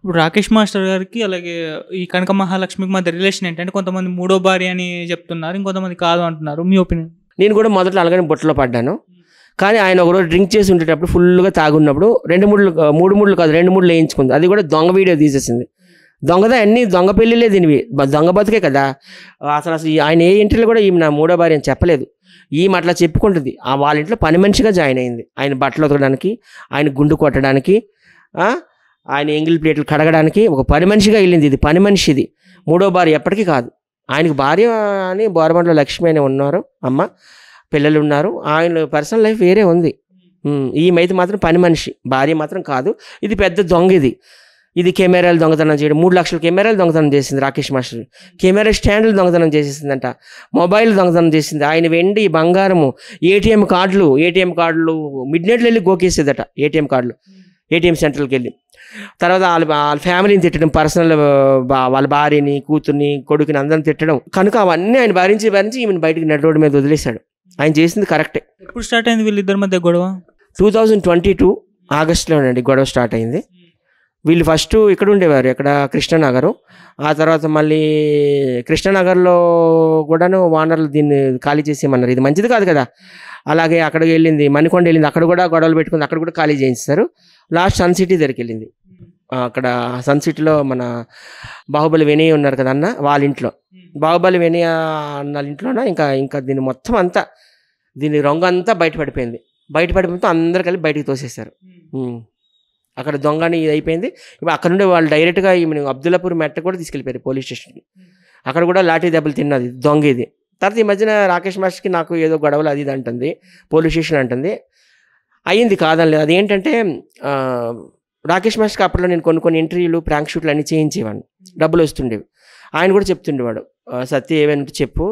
ఇప్పుడు రాకేష్ మాస్టర్ గారికి అలాగే ఈ కనక మహాలక్ష్మికి మధ్య రిలేషన్ ఏంటంటే కొంతమంది మూడో భార్య అని చెప్తున్నారు ఇంకొంతమంది కాదు అంటున్నారు మీ ఒపీనియన్ నేను కూడా మొదట్లో అలాగనే బొట్టలో పడ్డాను కానీ ఆయన ఒకరోజు డ్రింక్ చేసి ఉండేటప్పుడు ఫుల్గా తాగున్నప్పుడు రెండు మూడు మూడు మూడులు కాదు రెండు మూడులు వేయించుకుంది అది కూడా దొంగ వీడియో తీసేసింది దొంగదా అన్ని దొంగ పెళ్ళిలే దీనివి దొంగ బతికే కదా అసలు అసలు ఆయన ఏ ఇంటర్లో కూడా ఈమె నా మూడో భార్య అని చెప్పలేదు ఈమె అట్లా చెప్పుకుంటుంది వాళ్ళ ఇంట్లో పని మనిషిగా జాయిన్ అయింది ఆయన బట్టలు ఉతకడానికి ఆయన గుండు కొట్టడానికి ఆయన ఎంగిల్ ప్లేట్లు కడగడానికి ఒక పని మనిషిగా వెళ్ళింది ఇది పని మనిషిది మూడో భార్య ఎప్పటికీ కాదు ఆయనకు భార్య అని బోరమండలో లక్ష్మి అని ఉన్నారు అమ్మ పిల్లలు ఉన్నారు ఆయన పర్సనల్ లైఫ్ వేరే ఉంది ఈ మైతే మాత్రం పని మనిషి భార్య మాత్రం కాదు ఇది పెద్ద దొంగ ఇది ఇది కెమెరాలు దొంగతనం చేయడం మూడు లక్షల కెమెరాలు దొంగతనం చేసింది రాకేష్ మాస్టర్ కెమెరా స్టాండ్లు దొంగతనం చేసేసిందంట మొబైల్ దొంగతనం చేసింది ఆయన వెండి బంగారము ఏటీఎం కార్డులు ఏటీఎం కార్డులు మిడ్ నైట్లో వెళ్ళి గోకేసేదట ఏటీఎం కార్డులు ఏటీఎం సెంటర్కి వెళ్ళి తర్వాత వాళ్ళ వాళ్ళ ఫ్యామిలీని తిట్టడం పర్సనల్ వాళ్ళ భార్యని కూతుర్ని కొడుకుని అందరిని తిట్టడం కనుక అవన్నీ ఆయన భరించి భరించి ఈమెన్ బయటకు నెట్ రోడ్డు మీద వదిలేశాడు ఆయన చేసింది కరెక్టే ఎప్పుడు స్టార్ట్ అయింది వీళ్ళిద్దరి మధ్య గొడవ టూ థౌజండ్ ట్వంటీ టూ ఆగస్టులోనండి గొడవ స్టార్ట్ అయింది వీళ్ళు ఫస్ట్ ఇక్కడ ఉండేవారు ఇక్కడ కృష్ణనగరం ఆ తర్వాత మళ్ళీ కృష్ణనగర్లో కూడాను వానర్లు దీన్ని ఖాళీ చేసేయమన్నారు ఇది మంచిది కాదు కదా అలాగే అక్కడికి వెళ్ళింది మణికొండ వెళ్ళింది అక్కడ కూడా గొడవలు పెట్టుకుంది అక్కడ కూడా ఖాళీ చేయించారు లాస్ట్ సన్ సిటీ దగ్గరికి వెళ్ళింది అక్కడ సన్ సిటీలో మన బాహుబలి వినయ ఉన్నారు కదా అన్న వాళ్ళ ఇంట్లో బాహుబలి వినయ అన్న ఇంట్లోనే ఇంకా ఇంకా దీన్ని మొత్తం అంతా దీని రంగు అంతా బయటపడిపోయింది బయటపడిపోతే అందరు కలిపి బయటికి తోసేశారు అక్కడ దొంగని ఇది అయిపోయింది ఇప్పుడు అక్కడ నుండి వాళ్ళు డైరెక్ట్గా ఈమెను అబ్దుల్లాపూర్ మెట్ట కూడా తీసుకెళ్ళిపోయారు పోలీస్ స్టేషన్కి అక్కడ కూడా లాఠీ దెబ్బలు తిన్నది దొంగ ఇది తర్వాత ఈ మధ్యన రాకేష్ మాస్టర్కి నాకు ఏదో గొడవలు అది ఇది అంటుంది పోలీస్ స్టేషన్ అంటుంది అయ్యింది కాదని లేదు అదేంటంటే రాకేష్ మాస్టర్కి అప్పట్లో నేను కొన్ని కొన్ని ఇంటర్వ్యూలు ప్రాంక్ షూట్లు అన్నీ చేయించేవాడిని డబ్బులు వస్తుండేవి ఆయన కూడా చెప్తుండేవాడు సత్య ఏమైనా చెప్పు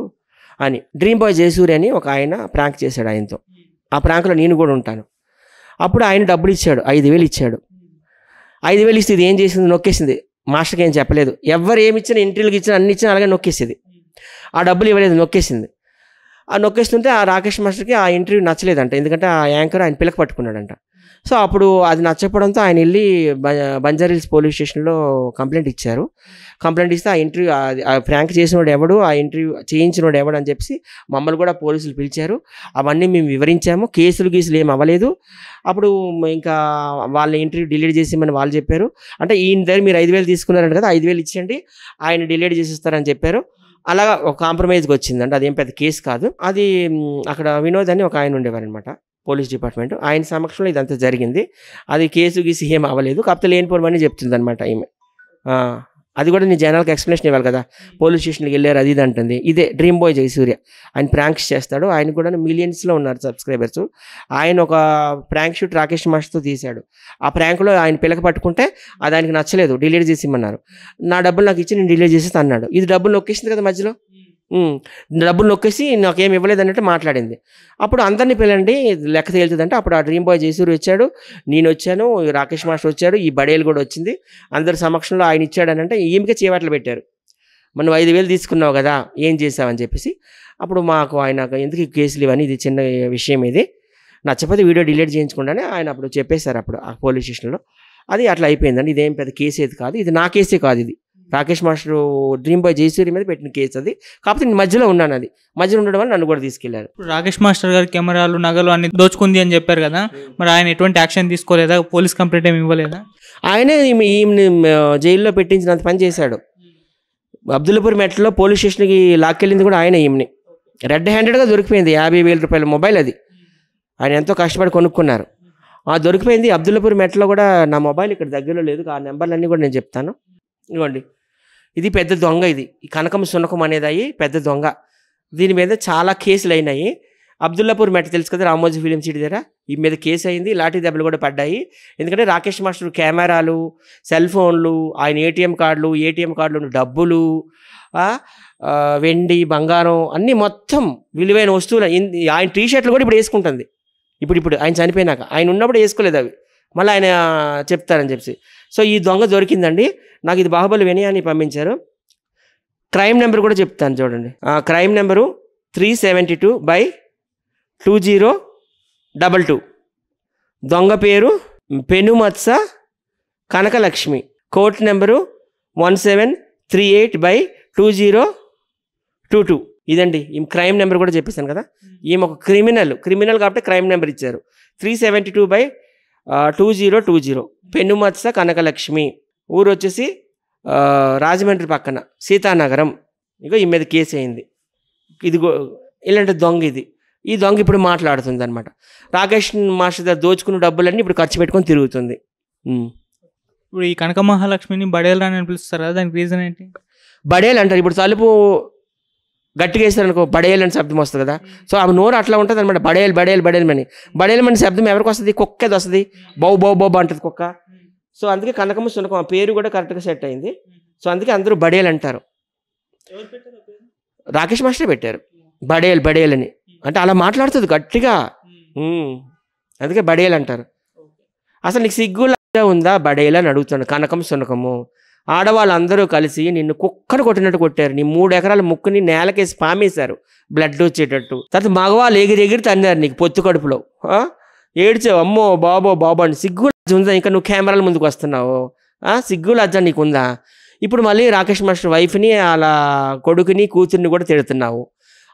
అని డ్రీమ్ బాయ్ జయసూరి అని ఒక ఆయన ప్రాంక్ చేశాడు ఆయనతో ఆ ప్రాంక్లో నేను కూడా ఉంటాను అప్పుడు ఆయన డబ్బులు ఇచ్చాడు ఐదు వేలు ఇచ్చాడు ఐదు వేలు ఇస్తే ఇది ఏం చేసింది నొక్కేసింది మాస్టర్కి ఏం చెప్పలేదు ఎవరు ఏమి ఇచ్చినా ఇంటర్వ్యూలకు ఇచ్చినా అన్ని ఇచ్చినా అలాగే నొక్కేసేది ఆ డబ్బులు ఇవ్వలేదు నొక్కేసింది ఆ నొక్కేస్తుంటే ఆ రాకేష్ మాస్టర్కి ఆ ఇంటర్వ్యూ నచ్చలేదంట ఎందుకంటే ఆ యాంకర్ ఆయన పిల్లకి పట్టుకున్నాడంట సో అప్పుడు అది నచ్చకపోవడంతో ఆయన వెళ్ళి హిల్స్ పోలీస్ స్టేషన్లో కంప్లైంట్ ఇచ్చారు కంప్లైంట్ ఇస్తే ఆ ఇంటర్వ్యూ ఫ్రాంక్ చేసినోడు ఎవడు ఆ ఇంటర్వ్యూ చేయించినోడు ఎవడు అని చెప్పి మమ్మల్ని కూడా పోలీసులు పిలిచారు అవన్నీ మేము వివరించాము కేసులు గీసులు ఏం అవ్వలేదు అప్పుడు ఇంకా వాళ్ళ ఇంటర్వ్యూ డిలీట్ చేసేయమని వాళ్ళు చెప్పారు అంటే ఈయన దగ్గర మీరు ఐదు వేలు తీసుకున్నారంట కదా ఐదు వేలు ఇచ్చండి ఆయన డిలీట్ చేసిస్తారని చెప్పారు అలాగా ఒక కాంప్రమైజ్కి వచ్చిందంటే అదేం పెద్ద కేసు కాదు అది అక్కడ వినోద్ అని ఒక ఆయన ఉండేవారనమాట పోలీస్ డిపార్ట్మెంట్ ఆయన సమక్షంలో ఇదంతా జరిగింది అది కేసు గీసి ఏం అవ్వలేదు కాకపోతే లేనిపోవడం అని చెప్తుంది అనమాట ఈమె అది కూడా నీ జనాలకు ఎక్స్ప్లెనేషన్ ఇవ్వాలి కదా పోలీస్ స్టేషన్కి వెళ్ళారు అది ఇది అంటుంది ఇదే డ్రీమ్ బాయ్ జయసూర్య ఆయన ప్రాంక్స్ చేస్తాడు ఆయన కూడా మిలియన్స్లో ఉన్నారు సబ్స్క్రైబర్స్ ఆయన ఒక ప్రాంక్ షూట్ రాకేష్ మాస్టర్తో తీశాడు ఆ ప్రాంక్లో ఆయన పిల్లక పట్టుకుంటే అది ఆయనకి నచ్చలేదు డిలీట్ చేసి ఇమ్మన్నారు నా డబ్బులు నాకు ఇచ్చి నేను డిలీట్ చేసేసి అన్నాడు ఇది డబ్బులు నొక్కేసింది కదా మధ్యలో డబ్బులు నొక్కేసి ఏమి ఇవ్వలేదు అన్నట్టు మాట్లాడింది అప్పుడు అందరినీ పిల్లండి లెక్క తేలుతుందంటే అప్పుడు ఆ డ్రీమ్ బాయ్ జయసూరి వచ్చాడు నేను వచ్చాను రాకేష్ మాస్టర్ వచ్చాడు ఈ బడేలు కూడా వచ్చింది అందరి సమక్షంలో ఆయన అని అంటే ఈమెకే చేపట్లు పెట్టారు మనం ఐదు వేలు తీసుకున్నావు కదా ఏం చేసావని చెప్పేసి అప్పుడు మాకు ఆయన ఎందుకు కేసులు ఇవన్నీ ఇది చిన్న విషయం ఇది నచ్చపోతే వీడియో డిలీట్ చేయించకుండానే ఆయన అప్పుడు చెప్పేశారు అప్పుడు ఆ పోలీస్ స్టేషన్లో అది అట్లా అయిపోయిందండి ఇదేం పెద్ద కేసు ఏది కాదు ఇది నా కేసే కాదు ఇది Rakesh master dream boy Jayasuri మీద పెట్టిన కేసు అది కాకపోతే నేను మధ్యలో ఉన్నాను అది మధ్యలో ఉండడం వల్ల నన్ను కూడా తీసుకెళ్లారు రాకేష్ మాస్టర్ గారు కెమెరాలు నగలు అన్ని దోచుకుంది అని చెప్పారు కదా మరి ఆయన ఎటువంటి యాక్షన్ తీసుకోలేదా పోలీస్ కంప్లైంట్ ఏమి ఇవ్వలేదా ఆయనే ఈమె జైల్లో పెట్టించినంత పని చేశాడు అబ్దుల్పూర్ మెట్లో పోలీస్ స్టేషన్కి లాక్కెళ్ళింది కూడా ఆయన ఈమెని రెడ్ హ్యాండెడ్గా దొరికిపోయింది యాభై వేల రూపాయల మొబైల్ అది ఆయన ఎంతో కష్టపడి కొనుక్కున్నారు ఆ దొరికిపోయింది అబ్దుల్పూర్ మెట్లో కూడా నా మొబైల్ ఇక్కడ దగ్గరలో లేదు ఆ నెంబర్లన్నీ కూడా నేను చెప్తాను ఇవ్వండి ఇది పెద్ద దొంగ ఇది ఈ కనకం సునకం అనేది అయ్యి పెద్ద దొంగ దీని మీద చాలా కేసులు అయినాయి అబ్దుల్లాపూర్ మెట్ తెలుసు కదా రామోజీ ఫిలిం సిటీ దగ్గర ఈ మీద కేసు అయింది లాఠీ దెబ్బలు కూడా పడ్డాయి ఎందుకంటే రాకేష్ మాస్టర్ కెమెరాలు సెల్ ఫోన్లు ఆయన ఏటీఎం కార్డులు ఏటీఎం కార్డులు డబ్బులు వెండి బంగారం అన్నీ మొత్తం విలువైన వస్తువులు ఆయన టీ షర్ట్లు కూడా ఇప్పుడు వేసుకుంటుంది ఇప్పుడు ఇప్పుడు ఆయన చనిపోయినాక ఆయన ఉన్నప్పుడు వేసుకోలేదు అవి మళ్ళీ ఆయన చెప్తారని చెప్పి సో ఈ దొంగ దొరికిందండి నాకు ఇది బాహుబలి వినయాన్ని అని పంపించారు క్రైమ్ నెంబర్ కూడా చెప్తాను చూడండి crime number three seventy two by two zero double two దొంగ పేరు Penumatsa Kanakalakshmi court number one seven three eight by two zero two two ఇదండి ఈ క్రైమ్ నెంబర్ కూడా చెప్పేశాను కదా ఈమె ఒక క్రిమినల్ క్రిమినల్ కాబట్టి క్రైమ్ నెంబర్ ఇచ్చారు three seventy two by two zero two zero Penumatsa Kanakalakshmi ఊరు వచ్చేసి రాజమండ్రి పక్కన సీతానగరం ఇక ఈ మీద కేసు అయింది ఇది ఇలాంటి దొంగ ఇది ఈ దొంగ ఇప్పుడు మాట్లాడుతుంది అనమాట రాకేష్ మాస్టర్ దగ్గర దోచుకున్న డబ్బులన్నీ ఇప్పుడు ఖర్చు పెట్టుకొని తిరుగుతుంది ఇప్పుడు ఈ కనక మహాలక్ష్మిని బడేలు అని పిలుస్తారు దానికి రీజన్ ఏంటి బడేలు అంటారు ఇప్పుడు తలుపు గట్టిగా వేసారనుకో బడేలు అని శబ్దం వస్తుంది కదా సో ఆమె నోరు అట్లా ఉంటుంది అనమాట బడేలు బడేలు బడేలమని బడేలమని శబ్దం ఎవరికి వస్తుంది కుక్కది వస్తుంది బౌ బౌ బౌ అంటుంది కుక్క సో అందుకే కనకమ్మ శునకం ఆ పేరు కూడా కరెక్ట్గా సెట్ అయింది సో అందుకే అందరూ బడేలు అంటారు రాకేష్ మాస్టర్ పెట్టారు బడేలు బడేలు అని అంటే అలా మాట్లాడుతుంది గట్టిగా అందుకే బడేలు అంటారు అసలు నీకు సిగ్గులాగా ఉందా బడేలు అని అడుగుతాను కనకం శునకము ఆడవాళ్ళందరూ కలిసి నిన్ను కుక్కను కొట్టినట్టు కొట్టారు నీ మూడు ఎకరాల ముక్కుని నేలకేసి పామేశారు బ్లడ్ వచ్చేటట్టు తర్వాత మగవాళ్ళు ఎగిరి ఎగిరి తన్నారు నీకు పొత్తు కడుపులో ఏడ్చావు అమ్మో బాబో బాబో అని సిగ్గు ఉందా ఇంకా నువ్వు కెమెరాల ముందుకు వస్తున్నావు సిగ్గు లజ్జ నీకుందా ఇప్పుడు మళ్ళీ రాకేష్ మాస్టర్ వైఫ్ని అలా కొడుకుని కూతుర్ని కూడా తిడుతున్నావు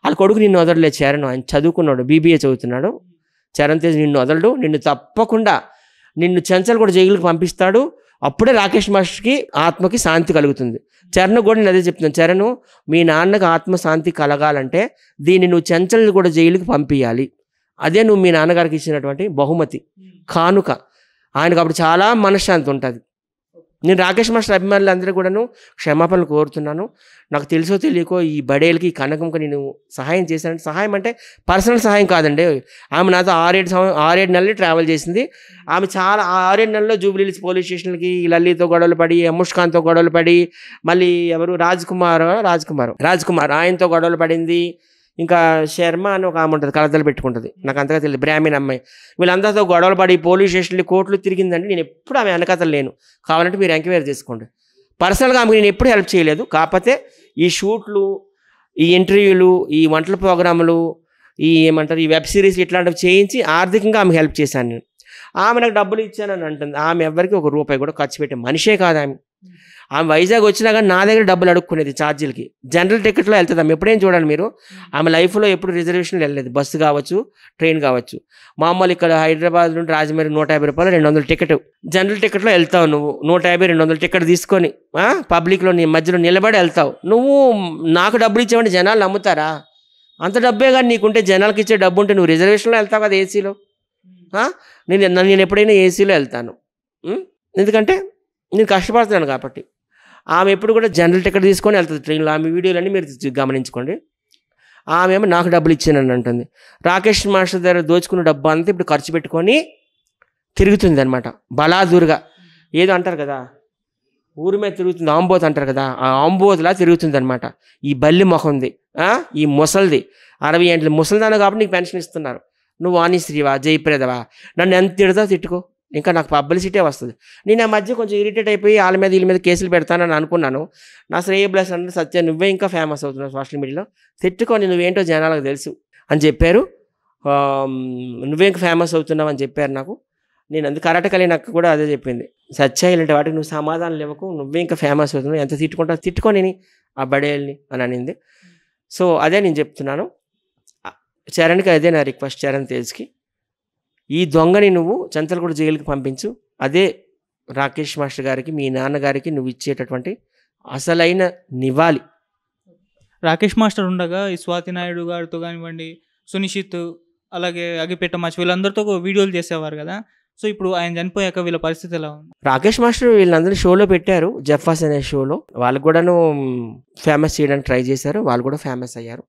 వాళ్ళ కొడుకు నిన్ను వదలలే చరణ్ ఆయన చదువుకున్నాడు బీబీఏ చదువుతున్నాడు చరణ్ తేజ్ నిన్ను వదలడు నిన్ను తప్పకుండా నిన్ను చెంచలు కూడా జైలుకి పంపిస్తాడు అప్పుడే రాకేష్ మాస్టర్కి ఆత్మకి శాంతి కలుగుతుంది చరణ్ కూడా నేను అదే చెప్తున్నాను చరణ్ మీ నాన్నకు ఆత్మశాంతి కలగాలంటే దీన్ని నువ్వు చెంచల్ని కూడా జైలుకి పంపించాలి అదే నువ్వు మీ నాన్నగారికి ఇచ్చినటువంటి బహుమతి కానుక ఆయనకు అప్పుడు చాలా మనశ్శాంతి ఉంటుంది నేను రాకేష్ మాస్టర్ అభిమానులు అందరూ కూడాను క్షమాపణలు కోరుతున్నాను నాకు తెలుసో తెలియకో ఈ బడేలకి ఈ కనకంకి నేను సహాయం చేశాను సహాయం అంటే పర్సనల్ సహాయం కాదండి ఆమె నాతో ఆరేడు సంవత్సరం ఆరేడు నెలలు ట్రావెల్ చేసింది ఆమె చాలా ఆరేడు నెలల్లో జూబ్లీహిల్స్ పోలీస్ స్టేషన్కి లలితో గొడవలు పడి ముష్ఖాన్తో గొడవలు పడి మళ్ళీ ఎవరు రాజ్ కుమార్ రాజ్ కుమార్ రాజ్ కుమార్ ఆయనతో గొడవలు పడింది ఇంకా శర్మ అని ఒక ఆమె ఉంటుంది కలతలు పెట్టుకుంటుంది నాకు అంతగా తెలియదు బ్రాహ్మీణ అమ్మాయి వీళ్ళందరితో గొడవలు పడి పోలీస్ స్టేషన్లు కోర్టులు తిరిగిందండి నేను ఎప్పుడు ఆమె అనకథలు లేను కావాలంటే మీరు ఎంక్వైర్ చేసుకోండి పర్సనల్గా ఆమెకి నేను ఎప్పుడు హెల్ప్ చేయలేదు కాకపోతే ఈ షూట్లు ఈ ఇంటర్వ్యూలు ఈ వంటల ప్రోగ్రాములు ఈ ఏమంటారు ఈ వెబ్ సిరీస్ ఇట్లాంటివి చేయించి ఆర్థికంగా ఆమె హెల్ప్ చేశాను నేను ఆమె నాకు డబ్బులు ఇచ్చానని అంటుంది ఆమె ఎవరికి ఒక రూపాయి కూడా ఖర్చు పెట్టే మనిషే కాదు ఆమె ఆమె వైజాగ్ వచ్చినా కానీ నా దగ్గర డబ్బులు అడుక్కునేది ఛార్జీలకి జనరల్ టికెట్లో వెళ్తుంది ఆమె ఎప్పుడేం చూడండి మీరు ఆమె లైఫ్లో ఎప్పుడు రిజర్వేషన్లు వెళ్ళలేదు బస్సు కావచ్చు ట్రైన్ కావచ్చు మామూలు ఇక్కడ హైదరాబాద్ నుండి రాజమండ్రి నూట యాభై రూపాయలు రెండు వందల టికెట్ జనరల్ టికెట్లో వెళ్తావు నువ్వు నూట యాభై రెండు వందల టికెట్ తీసుకొని పబ్లిక్లో నీ మధ్యలో నిలబడి వెళ్తావు నువ్వు నాకు డబ్బులు ఇచ్చేవండి జనాలు నమ్ముతారా అంత డబ్బే కానీ నీకుంటే జనాలకి ఇచ్చే డబ్బు ఉంటే నువ్వు రిజర్వేషన్లో వెళ్తావు కదా ఏసీలో నేను నేను ఎప్పుడైనా ఏసీలో వెళ్తాను ఎందుకంటే నేను కష్టపడుతున్నాను కాబట్టి ఆమె ఎప్పుడు కూడా జనరల్ టికెట్ తీసుకొని వెళ్తుంది ట్రైన్లో ఆమె వీడియోలన్నీ మీరు గమనించుకోండి ఆమె ఏమో నాకు డబ్బులు ఇచ్చానని అంటుంది రాకేష్ మాస్టర్ దగ్గర దోచుకున్న డబ్బు అంతా ఇప్పుడు ఖర్చు పెట్టుకొని తిరుగుతుంది అనమాట బలాదూరుగా ఏదో అంటారు కదా ఊరి మీద తిరుగుతుంది ఆంబోత్ అంటారు కదా ఆ ఆంబోత్లా తిరుగుతుంది అనమాట ఈ బల్లి మొహంది ఈ ముసలిది అరవై ఏంటి ముసలిదాన కాబట్టి నీకు పెన్షన్ ఇస్తున్నారు నువ్వు వాణిశ్రీవా జయప్రదవా నన్ను ఎంత తిడతా తిట్టుకో ఇంకా నాకు పబ్లిసిటీ వస్తుంది నేను ఆ మధ్య కొంచెం ఇరిటేట్ అయిపోయి వాళ్ళ మీద వీళ్ళ మీద కేసులు పెడతానని అనుకున్నాను నా శ్రేయ బ్లస్ అంటే సత్య నువ్వే ఇంకా ఫేమస్ అవుతున్నావు సోషల్ మీడియాలో తిట్టుకొని నువ్వేంటో జనాలకు తెలుసు అని చెప్పారు నువ్వే ఇంకా ఫేమస్ అవుతున్నావు అని చెప్పారు నాకు నేను అందుకు కరాటకలి నాకు కూడా అదే చెప్పింది సత్య ఇలాంటి వాటికి నువ్వు సమాధానం ఇవ్వకు నువ్వే ఇంకా ఫేమస్ అవుతున్నావు ఎంత తిట్టుకుంటావు తిట్టుకొని ఆ బడేల్ని అని అనింది సో అదే నేను చెప్తున్నాను చరణ్కి అదే నా రిక్వెస్ట్ చరణ్ తేజ్కి ఈ దొంగని నువ్వు చంచలగూడ జైలుకి పంపించు అదే రాకేష్ మాస్టర్ గారికి మీ నాన్నగారికి నువ్వు ఇచ్చేటటువంటి అసలైన నివాళి రాకేష్ మాస్టర్ ఉండగా ఈ స్వాతి నాయుడు గారితో కానివ్వండి సునిషిత్ అలాగే అగిపెట్ట మాస్ వీళ్ళందరితో వీడియోలు చేసేవారు కదా సో ఇప్పుడు ఆయన చనిపోయాక వీళ్ళ పరిస్థితి ఎలా ఉంది రాకేష్ మాస్టర్ వీళ్ళందరూ షోలో పెట్టారు జఫాస్ అనే షోలో వాళ్ళు కూడాను ఫేమస్ చేయడానికి ట్రై చేశారు వాళ్ళు కూడా ఫేమస్ అయ్యారు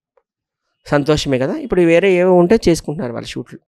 సంతోషమే కదా ఇప్పుడు వేరే ఏవో ఉంటే చేసుకుంటున్నారు వాళ్ళ షూట్లు